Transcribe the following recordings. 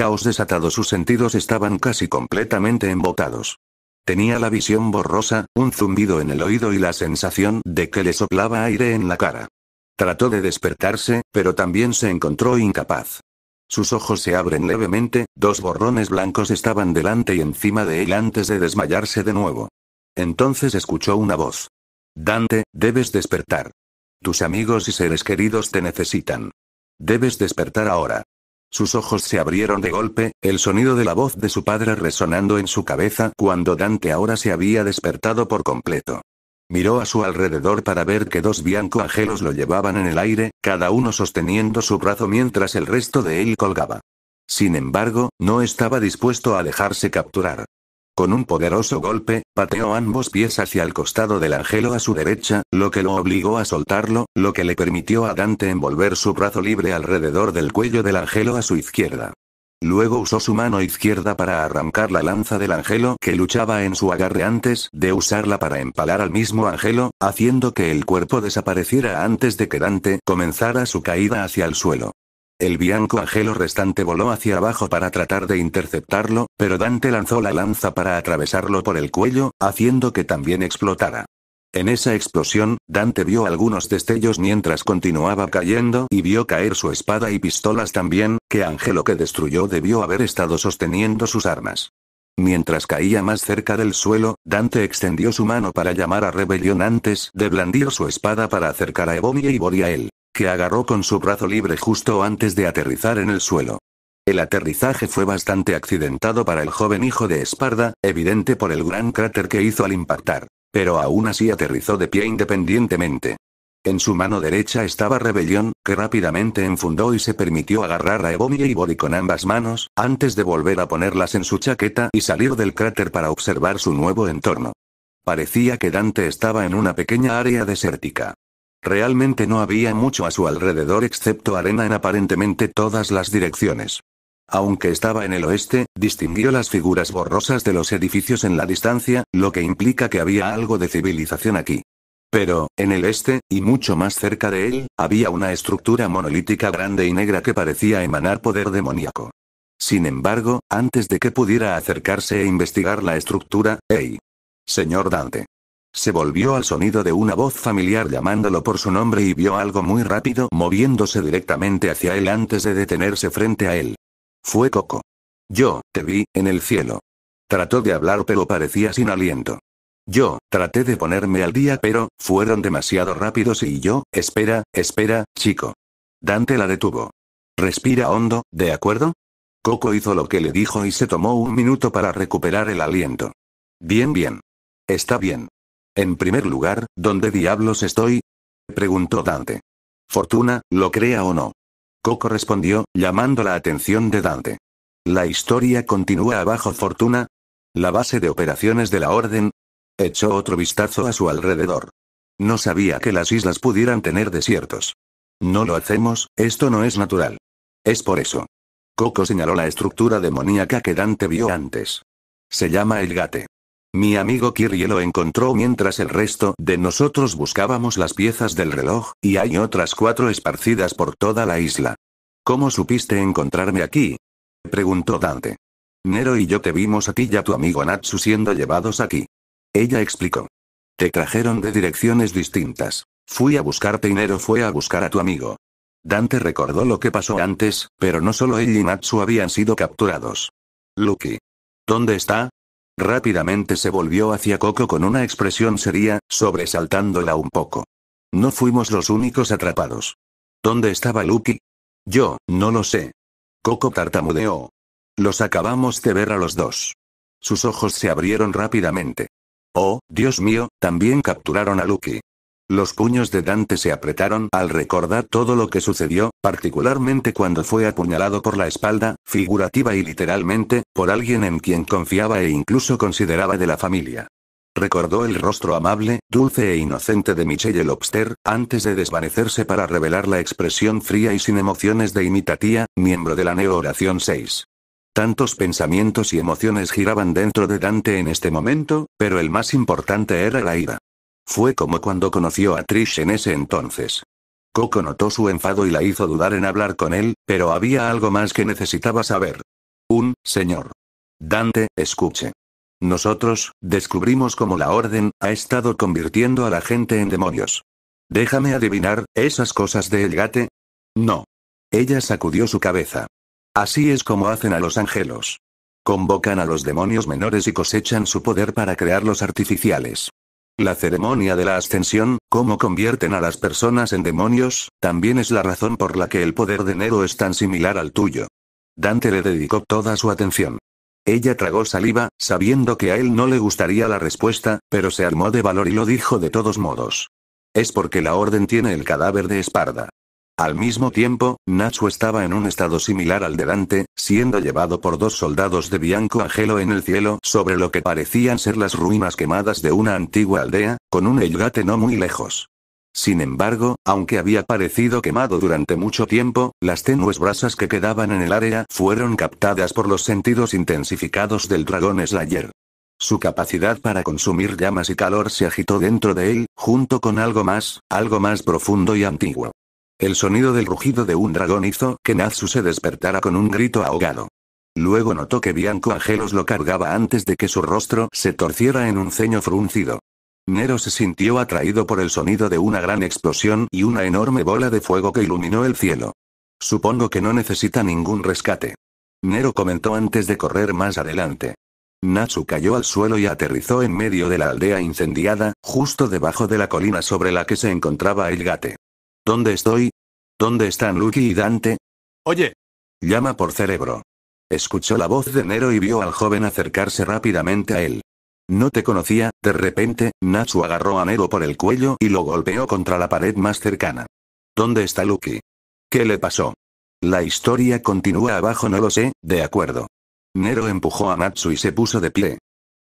caos desatado sus sentidos estaban casi completamente embotados. Tenía la visión borrosa, un zumbido en el oído y la sensación de que le soplaba aire en la cara. Trató de despertarse, pero también se encontró incapaz. Sus ojos se abren levemente, dos borrones blancos estaban delante y encima de él antes de desmayarse de nuevo. Entonces escuchó una voz. Dante, debes despertar. Tus amigos y seres queridos te necesitan. Debes despertar ahora. Sus ojos se abrieron de golpe, el sonido de la voz de su padre resonando en su cabeza cuando Dante ahora se había despertado por completo. Miró a su alrededor para ver que dos ángeles lo llevaban en el aire, cada uno sosteniendo su brazo mientras el resto de él colgaba. Sin embargo, no estaba dispuesto a dejarse capturar. Con un poderoso golpe, pateó ambos pies hacia el costado del angelo a su derecha, lo que lo obligó a soltarlo, lo que le permitió a Dante envolver su brazo libre alrededor del cuello del angelo a su izquierda. Luego usó su mano izquierda para arrancar la lanza del angelo que luchaba en su agarre antes de usarla para empalar al mismo angelo, haciendo que el cuerpo desapareciera antes de que Dante comenzara su caída hacia el suelo. El bianco Angelo restante voló hacia abajo para tratar de interceptarlo, pero Dante lanzó la lanza para atravesarlo por el cuello, haciendo que también explotara. En esa explosión, Dante vio algunos destellos mientras continuaba cayendo y vio caer su espada y pistolas también, que Angelo que destruyó debió haber estado sosteniendo sus armas. Mientras caía más cerca del suelo, Dante extendió su mano para llamar a Rebelión antes de blandir su espada para acercar a Ebony y a él agarró con su brazo libre justo antes de aterrizar en el suelo. El aterrizaje fue bastante accidentado para el joven hijo de Esparda, evidente por el gran cráter que hizo al impactar, pero aún así aterrizó de pie independientemente. En su mano derecha estaba Rebelión, que rápidamente enfundó y se permitió agarrar a Ebony y body con ambas manos, antes de volver a ponerlas en su chaqueta y salir del cráter para observar su nuevo entorno. Parecía que Dante estaba en una pequeña área desértica. Realmente no había mucho a su alrededor excepto arena en aparentemente todas las direcciones. Aunque estaba en el oeste, distinguió las figuras borrosas de los edificios en la distancia, lo que implica que había algo de civilización aquí. Pero, en el este, y mucho más cerca de él, había una estructura monolítica grande y negra que parecía emanar poder demoníaco. Sin embargo, antes de que pudiera acercarse e investigar la estructura, hey. Señor Dante. Se volvió al sonido de una voz familiar llamándolo por su nombre y vio algo muy rápido moviéndose directamente hacia él antes de detenerse frente a él. Fue Coco. Yo, te vi, en el cielo. Trató de hablar pero parecía sin aliento. Yo, traté de ponerme al día pero, fueron demasiado rápidos y yo, espera, espera, chico. Dante la detuvo. Respira hondo, ¿de acuerdo? Coco hizo lo que le dijo y se tomó un minuto para recuperar el aliento. Bien, bien. Está bien. En primer lugar, ¿dónde diablos estoy? preguntó Dante. Fortuna, lo crea o no. Coco respondió, llamando la atención de Dante. La historia continúa abajo Fortuna. La base de operaciones de la Orden. Echó otro vistazo a su alrededor. No sabía que las islas pudieran tener desiertos. No lo hacemos, esto no es natural. Es por eso. Coco señaló la estructura demoníaca que Dante vio antes. Se llama el gate. Mi amigo Kirie lo encontró mientras el resto de nosotros buscábamos las piezas del reloj, y hay otras cuatro esparcidas por toda la isla. ¿Cómo supiste encontrarme aquí? preguntó Dante. Nero y yo te vimos aquí ya y a tu amigo Natsu siendo llevados aquí. Ella explicó. Te trajeron de direcciones distintas. Fui a buscarte y Nero fue a buscar a tu amigo. Dante recordó lo que pasó antes, pero no solo él y Natsu habían sido capturados. Lucky. ¿Dónde está? Rápidamente se volvió hacia Coco con una expresión seria, sobresaltándola un poco. No fuimos los únicos atrapados. ¿Dónde estaba Lucky? Yo, no lo sé. Coco tartamudeó. Los acabamos de ver a los dos. Sus ojos se abrieron rápidamente. Oh, Dios mío, también capturaron a Lucky. Los puños de Dante se apretaron al recordar todo lo que sucedió, particularmente cuando fue apuñalado por la espalda, figurativa y literalmente, por alguien en quien confiaba e incluso consideraba de la familia. Recordó el rostro amable, dulce e inocente de Michelle Lobster, antes de desvanecerse para revelar la expresión fría y sin emociones de imitatía, miembro de la Neo-Oración 6. Tantos pensamientos y emociones giraban dentro de Dante en este momento, pero el más importante era la ira. Fue como cuando conoció a Trish en ese entonces. Coco notó su enfado y la hizo dudar en hablar con él, pero había algo más que necesitaba saber. Un, señor. Dante, escuche. Nosotros, descubrimos cómo la orden ha estado convirtiendo a la gente en demonios. Déjame adivinar, ¿esas cosas de El Gate? No. Ella sacudió su cabeza. Así es como hacen a los ángelos. Convocan a los demonios menores y cosechan su poder para crear los artificiales. La ceremonia de la ascensión, cómo convierten a las personas en demonios, también es la razón por la que el poder de Nero es tan similar al tuyo. Dante le dedicó toda su atención. Ella tragó saliva, sabiendo que a él no le gustaría la respuesta, pero se armó de valor y lo dijo de todos modos. Es porque la orden tiene el cadáver de Esparda. Al mismo tiempo, Nacho estaba en un estado similar al delante, siendo llevado por dos soldados de Bianco Angelo en el cielo sobre lo que parecían ser las ruinas quemadas de una antigua aldea, con un Elgate no muy lejos. Sin embargo, aunque había parecido quemado durante mucho tiempo, las tenues brasas que quedaban en el área fueron captadas por los sentidos intensificados del dragón Slayer. Su capacidad para consumir llamas y calor se agitó dentro de él, junto con algo más, algo más profundo y antiguo. El sonido del rugido de un dragón hizo que Natsu se despertara con un grito ahogado. Luego notó que Bianco Angelos lo cargaba antes de que su rostro se torciera en un ceño fruncido. Nero se sintió atraído por el sonido de una gran explosión y una enorme bola de fuego que iluminó el cielo. Supongo que no necesita ningún rescate. Nero comentó antes de correr más adelante. Natsu cayó al suelo y aterrizó en medio de la aldea incendiada, justo debajo de la colina sobre la que se encontraba el gate. ¿Dónde estoy? ¿Dónde están Lucky y Dante? Oye. Llama por cerebro. Escuchó la voz de Nero y vio al joven acercarse rápidamente a él. No te conocía, de repente, Natsu agarró a Nero por el cuello y lo golpeó contra la pared más cercana. ¿Dónde está Lucky? ¿Qué le pasó? La historia continúa abajo, no lo sé, de acuerdo. Nero empujó a Natsu y se puso de pie.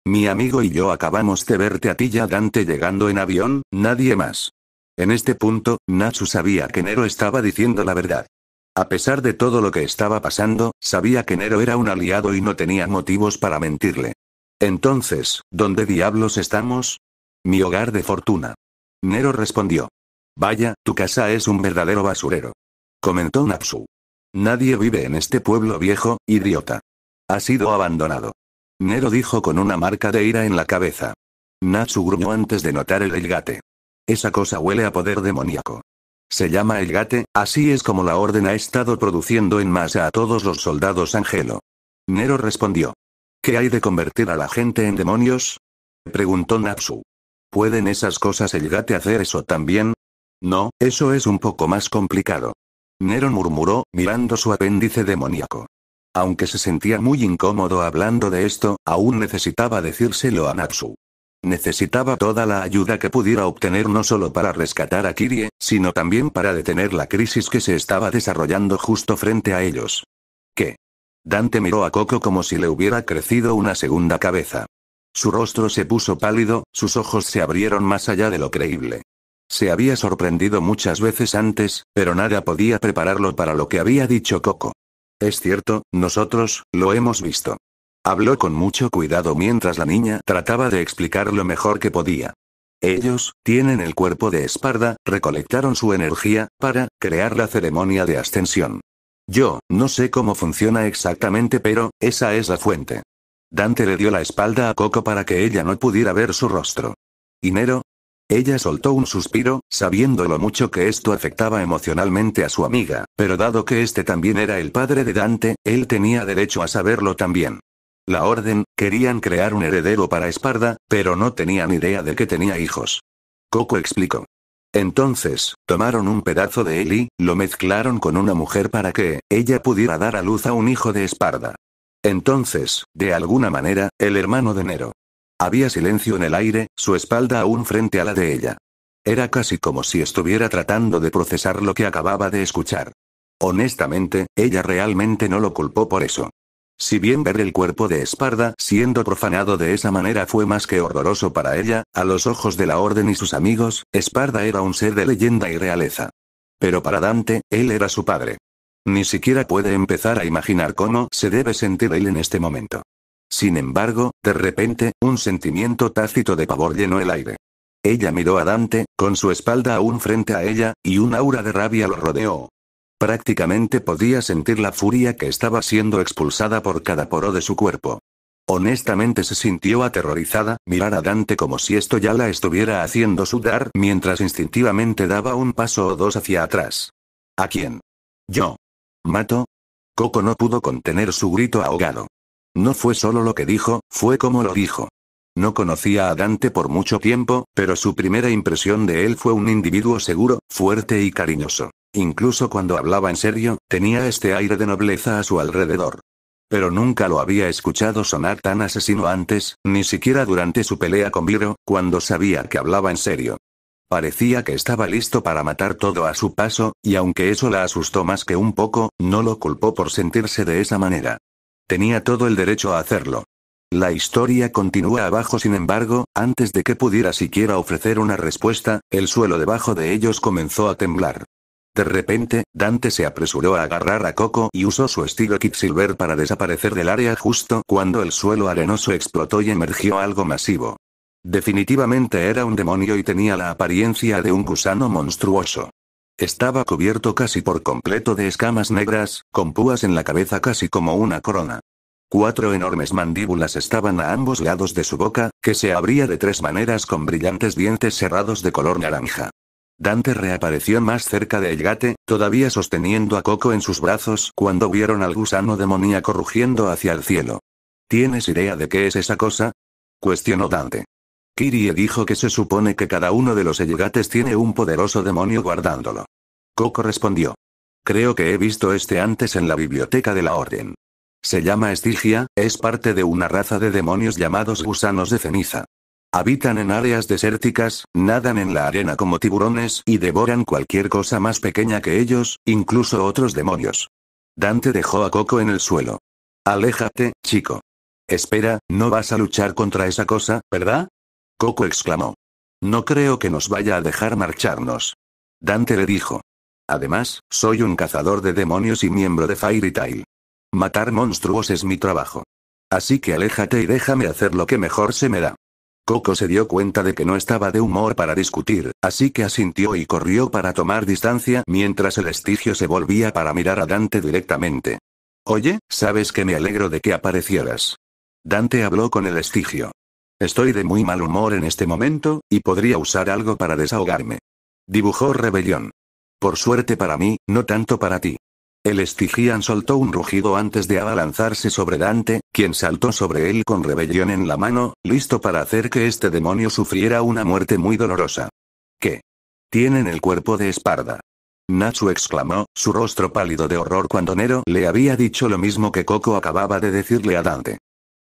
Mi amigo y yo acabamos de verte a ti a Dante llegando en avión, nadie más. En este punto, Natsu sabía que Nero estaba diciendo la verdad. A pesar de todo lo que estaba pasando, sabía que Nero era un aliado y no tenía motivos para mentirle. Entonces, ¿dónde diablos estamos? Mi hogar de fortuna. Nero respondió. Vaya, tu casa es un verdadero basurero. Comentó Natsu. Nadie vive en este pueblo viejo, idiota. Ha sido abandonado. Nero dijo con una marca de ira en la cabeza. Natsu gruñó antes de notar el elgate. Esa cosa huele a poder demoníaco. Se llama el gate, así es como la orden ha estado produciendo en masa a todos los soldados Angelo. Nero respondió. ¿Qué hay de convertir a la gente en demonios? Preguntó Napsu. ¿Pueden esas cosas el gate hacer eso también? No, eso es un poco más complicado. Nero murmuró, mirando su apéndice demoníaco. Aunque se sentía muy incómodo hablando de esto, aún necesitaba decírselo a Napsu. Necesitaba toda la ayuda que pudiera obtener no solo para rescatar a Kirie, sino también para detener la crisis que se estaba desarrollando justo frente a ellos. ¿Qué? Dante miró a Coco como si le hubiera crecido una segunda cabeza. Su rostro se puso pálido, sus ojos se abrieron más allá de lo creíble. Se había sorprendido muchas veces antes, pero nada podía prepararlo para lo que había dicho Coco. Es cierto, nosotros, lo hemos visto. Habló con mucho cuidado mientras la niña trataba de explicar lo mejor que podía. Ellos, tienen el cuerpo de Esparda, recolectaron su energía, para, crear la ceremonia de ascensión. Yo, no sé cómo funciona exactamente pero, esa es la fuente. Dante le dio la espalda a Coco para que ella no pudiera ver su rostro. ¿Inero? Ella soltó un suspiro, sabiendo lo mucho que esto afectaba emocionalmente a su amiga, pero dado que este también era el padre de Dante, él tenía derecho a saberlo también. La orden, querían crear un heredero para Esparda, pero no tenían idea de que tenía hijos. Coco explicó. Entonces, tomaron un pedazo de él y lo mezclaron con una mujer para que ella pudiera dar a luz a un hijo de Esparda. Entonces, de alguna manera, el hermano de Nero. Había silencio en el aire, su espalda aún frente a la de ella. Era casi como si estuviera tratando de procesar lo que acababa de escuchar. Honestamente, ella realmente no lo culpó por eso. Si bien ver el cuerpo de Esparda siendo profanado de esa manera fue más que horroroso para ella, a los ojos de la Orden y sus amigos, Esparda era un ser de leyenda y realeza. Pero para Dante, él era su padre. Ni siquiera puede empezar a imaginar cómo se debe sentir él en este momento. Sin embargo, de repente, un sentimiento tácito de pavor llenó el aire. Ella miró a Dante, con su espalda aún frente a ella, y un aura de rabia lo rodeó. Prácticamente podía sentir la furia que estaba siendo expulsada por cada poro de su cuerpo. Honestamente se sintió aterrorizada, mirar a Dante como si esto ya la estuviera haciendo sudar mientras instintivamente daba un paso o dos hacia atrás. ¿A quién? Yo. ¿Mato? Coco no pudo contener su grito ahogado. No fue solo lo que dijo, fue como lo dijo. No conocía a Dante por mucho tiempo, pero su primera impresión de él fue un individuo seguro, fuerte y cariñoso. Incluso cuando hablaba en serio, tenía este aire de nobleza a su alrededor. Pero nunca lo había escuchado sonar tan asesino antes, ni siquiera durante su pelea con Viro, cuando sabía que hablaba en serio. Parecía que estaba listo para matar todo a su paso, y aunque eso la asustó más que un poco, no lo culpó por sentirse de esa manera. Tenía todo el derecho a hacerlo. La historia continúa abajo, sin embargo, antes de que pudiera siquiera ofrecer una respuesta, el suelo debajo de ellos comenzó a temblar. De repente, Dante se apresuró a agarrar a Coco y usó su estilo Quicksilver para desaparecer del área justo cuando el suelo arenoso explotó y emergió algo masivo. Definitivamente era un demonio y tenía la apariencia de un gusano monstruoso. Estaba cubierto casi por completo de escamas negras, con púas en la cabeza casi como una corona. Cuatro enormes mandíbulas estaban a ambos lados de su boca, que se abría de tres maneras con brillantes dientes cerrados de color naranja. Dante reapareció más cerca de Elgate, todavía sosteniendo a Coco en sus brazos cuando vieron al gusano demoníaco rugiendo hacia el cielo. ¿Tienes idea de qué es esa cosa? cuestionó Dante. Kirie dijo que se supone que cada uno de los Elgates tiene un poderoso demonio guardándolo. Coco respondió. Creo que he visto este antes en la biblioteca de la Orden. Se llama Estigia, es parte de una raza de demonios llamados gusanos de ceniza. Habitan en áreas desérticas, nadan en la arena como tiburones y devoran cualquier cosa más pequeña que ellos, incluso otros demonios. Dante dejó a Coco en el suelo. Aléjate, chico. Espera, no vas a luchar contra esa cosa, ¿verdad? Coco exclamó. No creo que nos vaya a dejar marcharnos. Dante le dijo. Además, soy un cazador de demonios y miembro de Fairy Tail. Matar monstruos es mi trabajo. Así que aléjate y déjame hacer lo que mejor se me da. Coco se dio cuenta de que no estaba de humor para discutir, así que asintió y corrió para tomar distancia mientras el estigio se volvía para mirar a Dante directamente. Oye, sabes que me alegro de que aparecieras. Dante habló con el estigio. Estoy de muy mal humor en este momento, y podría usar algo para desahogarme. Dibujó rebelión. Por suerte para mí, no tanto para ti. El Estigian soltó un rugido antes de abalanzarse sobre Dante, quien saltó sobre él con rebelión en la mano, listo para hacer que este demonio sufriera una muerte muy dolorosa. ¿Qué? Tienen el cuerpo de Esparda. Natsu exclamó, su rostro pálido de horror cuando Nero le había dicho lo mismo que Coco acababa de decirle a Dante.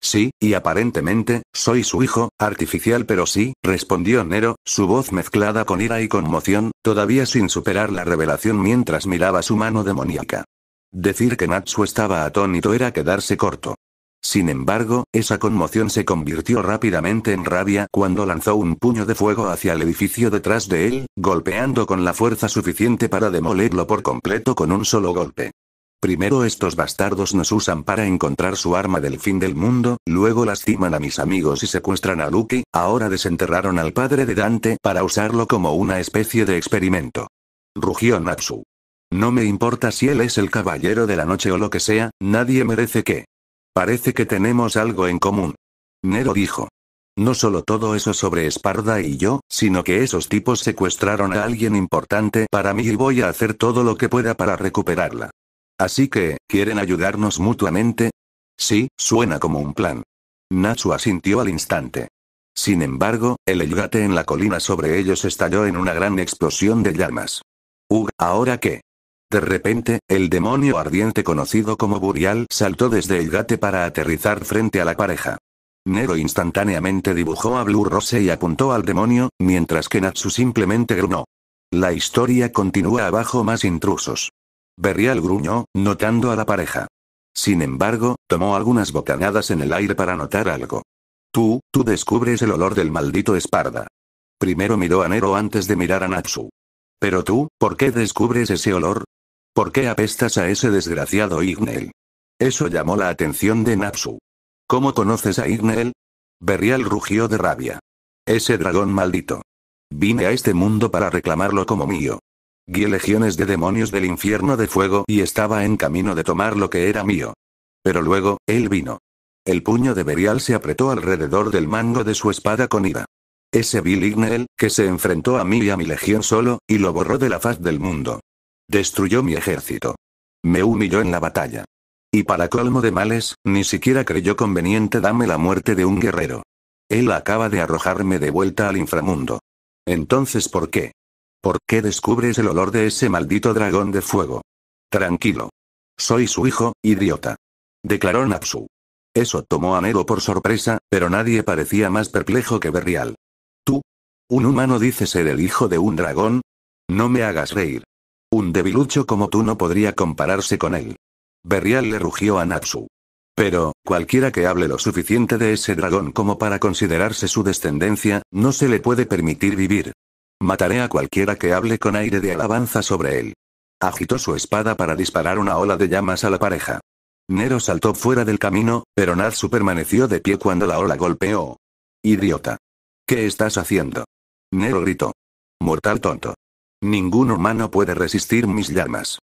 Sí, y aparentemente, soy su hijo, artificial pero sí, respondió Nero, su voz mezclada con ira y conmoción, todavía sin superar la revelación mientras miraba su mano demoníaca. Decir que Natsu estaba atónito era quedarse corto. Sin embargo, esa conmoción se convirtió rápidamente en rabia cuando lanzó un puño de fuego hacia el edificio detrás de él, golpeando con la fuerza suficiente para demolerlo por completo con un solo golpe. Primero estos bastardos nos usan para encontrar su arma del fin del mundo, luego lastiman a mis amigos y secuestran a Luki. ahora desenterraron al padre de Dante para usarlo como una especie de experimento. Rugió Natsu. No me importa si él es el caballero de la noche o lo que sea, nadie merece que. Parece que tenemos algo en común. Nero dijo. No solo todo eso sobre Esparda y yo, sino que esos tipos secuestraron a alguien importante para mí y voy a hacer todo lo que pueda para recuperarla. Así que, ¿quieren ayudarnos mutuamente? Sí, suena como un plan. Natsu asintió al instante. Sin embargo, el elgate en la colina sobre ellos estalló en una gran explosión de llamas. Ugh. ¿ahora qué? De repente, el demonio ardiente conocido como Burial saltó desde el gate para aterrizar frente a la pareja. Nero instantáneamente dibujó a Blue Rose y apuntó al demonio, mientras que Natsu simplemente gruñó. La historia continúa abajo más intrusos. Berrial gruñó, notando a la pareja. Sin embargo, tomó algunas bocanadas en el aire para notar algo. Tú, tú descubres el olor del maldito esparda. Primero miró a Nero antes de mirar a Natsu. Pero tú, ¿por qué descubres ese olor? ¿Por qué apestas a ese desgraciado Ignel? Eso llamó la atención de Napsu. ¿Cómo conoces a Ignel? Berrial rugió de rabia. Ese dragón maldito. Vine a este mundo para reclamarlo como mío. Guié legiones de demonios del infierno de fuego y estaba en camino de tomar lo que era mío. Pero luego, él vino. El puño de Berial se apretó alrededor del mango de su espada con ira. Ese vil Ignel, que se enfrentó a mí y a mi legión solo, y lo borró de la faz del mundo. Destruyó mi ejército. Me humilló en la batalla. Y para colmo de males, ni siquiera creyó conveniente dame la muerte de un guerrero. Él acaba de arrojarme de vuelta al inframundo. Entonces, ¿por qué? ¿Por qué descubres el olor de ese maldito dragón de fuego? Tranquilo. Soy su hijo, idiota. Declaró Napsu. Eso tomó a Nero por sorpresa, pero nadie parecía más perplejo que Berrial. ¿Tú? ¿Un humano dices ser el hijo de un dragón? No me hagas reír. Un debilucho como tú no podría compararse con él. Berrial le rugió a Natsu. Pero, cualquiera que hable lo suficiente de ese dragón como para considerarse su descendencia, no se le puede permitir vivir. Mataré a cualquiera que hable con aire de alabanza sobre él. Agitó su espada para disparar una ola de llamas a la pareja. Nero saltó fuera del camino, pero Natsu permaneció de pie cuando la ola golpeó. Idiota. ¿Qué estás haciendo? Nero gritó. Mortal tonto. Ningún humano puede resistir mis llamas.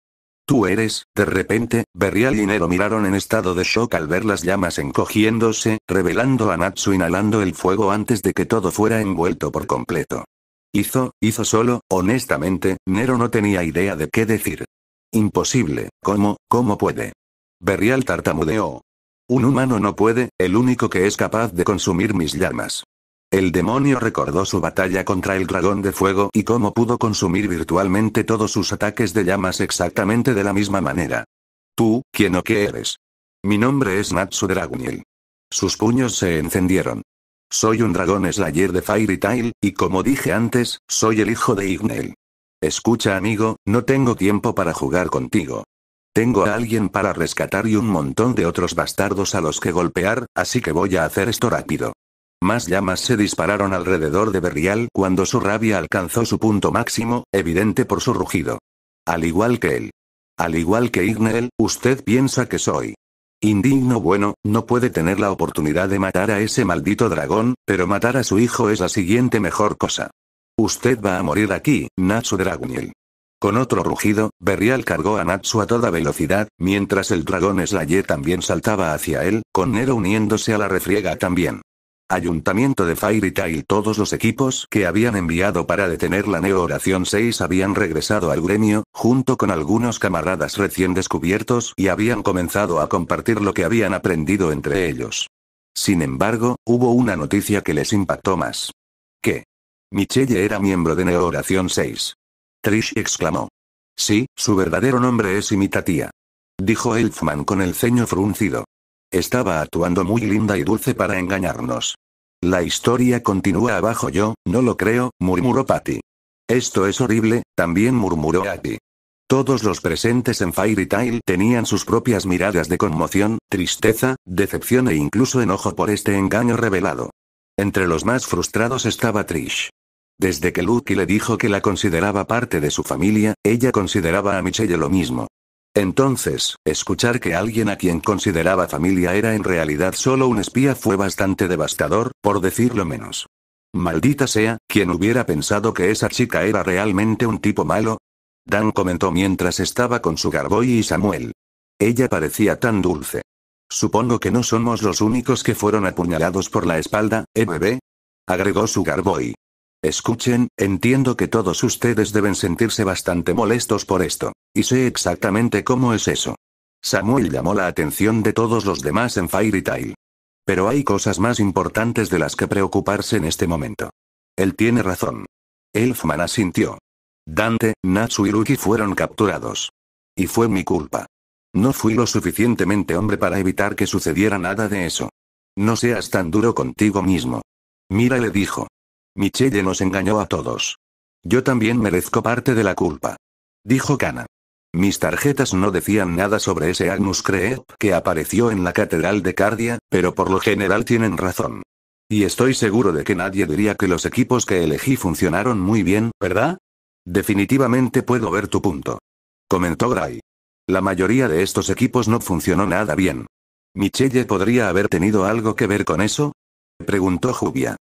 Tú eres, de repente, Berrial y Nero miraron en estado de shock al ver las llamas encogiéndose, revelando a Natsu inhalando el fuego antes de que todo fuera envuelto por completo. Hizo, hizo solo, honestamente, Nero no tenía idea de qué decir. Imposible, ¿cómo, cómo puede? Berrial tartamudeó. Un humano no puede, el único que es capaz de consumir mis llamas. El demonio recordó su batalla contra el dragón de fuego y cómo pudo consumir virtualmente todos sus ataques de llamas exactamente de la misma manera. Tú, ¿quién o qué eres? Mi nombre es Natsu Draguniel. Sus puños se encendieron. Soy un dragón slayer de Fairy Tail, y como dije antes, soy el hijo de Ignel. Escucha amigo, no tengo tiempo para jugar contigo. Tengo a alguien para rescatar y un montón de otros bastardos a los que golpear, así que voy a hacer esto rápido. Más llamas se dispararon alrededor de Berrial cuando su rabia alcanzó su punto máximo, evidente por su rugido. Al igual que él. Al igual que Ignel, usted piensa que soy. Indigno bueno, no puede tener la oportunidad de matar a ese maldito dragón, pero matar a su hijo es la siguiente mejor cosa. Usted va a morir aquí, Natsu Draguniel. Con otro rugido, Berrial cargó a Natsu a toda velocidad, mientras el dragón Slayer también saltaba hacia él, con Nero uniéndose a la refriega también. Ayuntamiento de Fairytale y Todos los equipos que habían enviado para detener la Neo Oración 6 habían regresado al gremio, junto con algunos camaradas recién descubiertos y habían comenzado a compartir lo que habían aprendido entre ellos. Sin embargo, hubo una noticia que les impactó más. ¿Qué? Michelle era miembro de Neo Oración 6. Trish exclamó. Sí, su verdadero nombre es Imitatia. Dijo Elfman con el ceño fruncido. Estaba actuando muy linda y dulce para engañarnos. La historia continúa abajo yo, no lo creo, murmuró Patty. Esto es horrible, también murmuró Abby. Todos los presentes en Fairy Tail tenían sus propias miradas de conmoción, tristeza, decepción e incluso enojo por este engaño revelado. Entre los más frustrados estaba Trish. Desde que Lucky le dijo que la consideraba parte de su familia, ella consideraba a Michelle lo mismo. Entonces, escuchar que alguien a quien consideraba familia era en realidad solo un espía fue bastante devastador, por decirlo menos. Maldita sea, quien hubiera pensado que esa chica era realmente un tipo malo? Dan comentó mientras estaba con su garboy y Samuel. Ella parecía tan dulce. Supongo que no somos los únicos que fueron apuñalados por la espalda, ¿eh bebé? agregó su garboy. Escuchen, entiendo que todos ustedes deben sentirse bastante molestos por esto. Y sé exactamente cómo es eso. Samuel llamó la atención de todos los demás en Fairy Tail. Pero hay cosas más importantes de las que preocuparse en este momento. Él tiene razón. Elfman asintió. Dante, Natsu y Ruki fueron capturados. Y fue mi culpa. No fui lo suficientemente hombre para evitar que sucediera nada de eso. No seas tan duro contigo mismo. Mira le dijo. Michelle nos engañó a todos. Yo también merezco parte de la culpa. Dijo Kana. Mis tarjetas no decían nada sobre ese Agnus Creep que apareció en la Catedral de Cardia, pero por lo general tienen razón. Y estoy seguro de que nadie diría que los equipos que elegí funcionaron muy bien, ¿verdad? Definitivamente puedo ver tu punto. Comentó Gray. La mayoría de estos equipos no funcionó nada bien. ¿Michelle podría haber tenido algo que ver con eso? Preguntó Jubia.